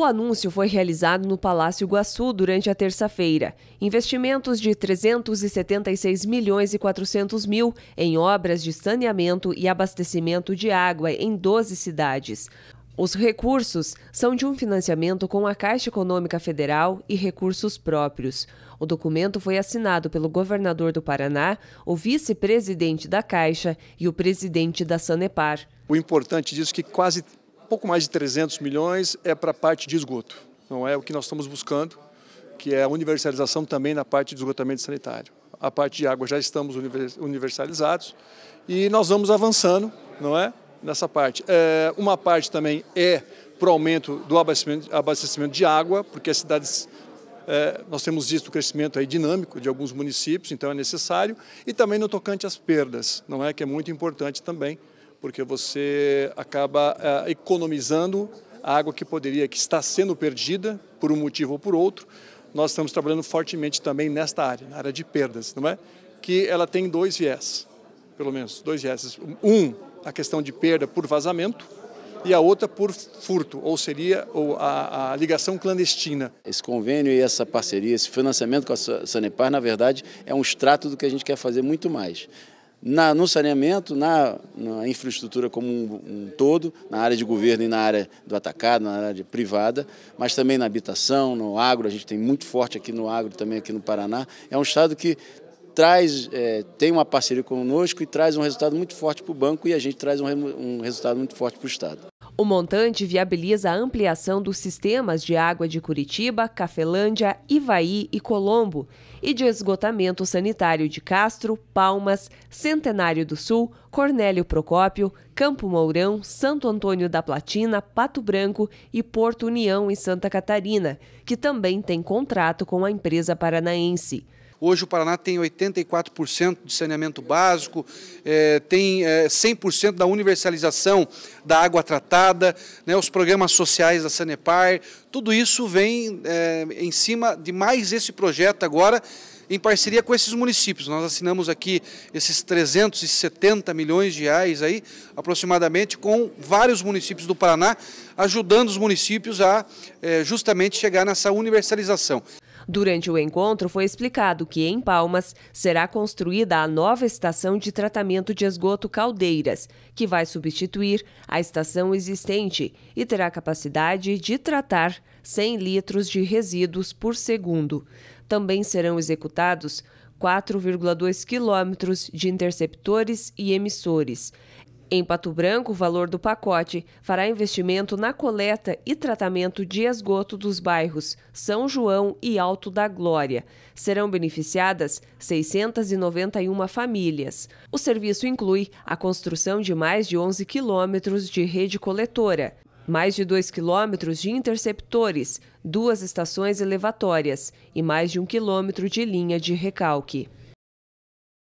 O anúncio foi realizado no Palácio Iguaçu durante a terça-feira. Investimentos de 376 milhões e 400 mil em obras de saneamento e abastecimento de água em 12 cidades. Os recursos são de um financiamento com a Caixa Econômica Federal e recursos próprios. O documento foi assinado pelo governador do Paraná, o vice-presidente da Caixa e o presidente da Sanepar. O importante disso é que quase pouco mais de 300 milhões é para a parte de esgoto. Não é o que nós estamos buscando, que é a universalização também na parte de esgotamento sanitário. A parte de água já estamos universalizados e nós vamos avançando, não é? Nessa parte. É, uma parte também é para o aumento do abastecimento, abastecimento de água, porque as cidades é, nós temos visto o crescimento aí dinâmico de alguns municípios, então é necessário, e também no tocante às perdas, não é que é muito importante também, porque você acaba eh, economizando a água que poderia, que está sendo perdida por um motivo ou por outro. Nós estamos trabalhando fortemente também nesta área, na área de perdas, não é? Que ela tem dois viés, pelo menos dois viés. Um, a questão de perda por vazamento, e a outra por furto, ou seria ou a, a, ligação clandestina. Esse convênio e essa parceria, esse financiamento com a Sanepar, na verdade, é um extrato do que a gente quer fazer muito mais na, no saneamento, na, na infraestrutura como um, um, todo, na área de governo e na área do atacado, na área privada, mas também na habitação, no agro, a gente tem muito forte aqui no agro, também aqui no Paraná. É um estado que traz, é, tem uma parceria conosco e traz um resultado muito forte para o banco e a gente traz um, um resultado muito forte para o Estado. O montante viabiliza a ampliação dos sistemas de água de Curitiba, Cafelândia, Ivaí e Colombo e de esgotamento sanitário de Castro, Palmas, Centenário do Sul, Cornélio Procópio, Campo Mourão, Santo Antônio da Platina, Pato Branco e Porto União em Santa Catarina, que também tem contrato com a empresa paranaense. Hoje o Paraná tem 84% de saneamento básico, é, tem é, 100% da universalização da água tratada, né, os programas sociais da Sanepar, tudo isso vem é, em cima de mais esse projeto agora, em parceria com esses municípios. Nós assinamos aqui esses 370 milhões de reais aí, aproximadamente, com vários municípios do Paraná, ajudando os municípios a é, justamente chegar nessa universalização. Durante o encontro, foi explicado que em Palmas será construída a nova estação de tratamento de esgoto Caldeiras, que vai substituir a estação existente e terá capacidade de tratar 100 litros de resíduos por segundo. Também serão executados 4,2 quilômetros de interceptores e emissores. Em Pato Branco, o valor do pacote fará investimento na coleta e tratamento de esgoto dos bairros São João e Alto da Glória. Serão beneficiadas 691 famílias. O serviço inclui a construção de mais de 11 quilômetros de rede coletora, mais de 2 quilômetros de interceptores, duas estações elevatórias e mais de um quilômetro de linha de recalque.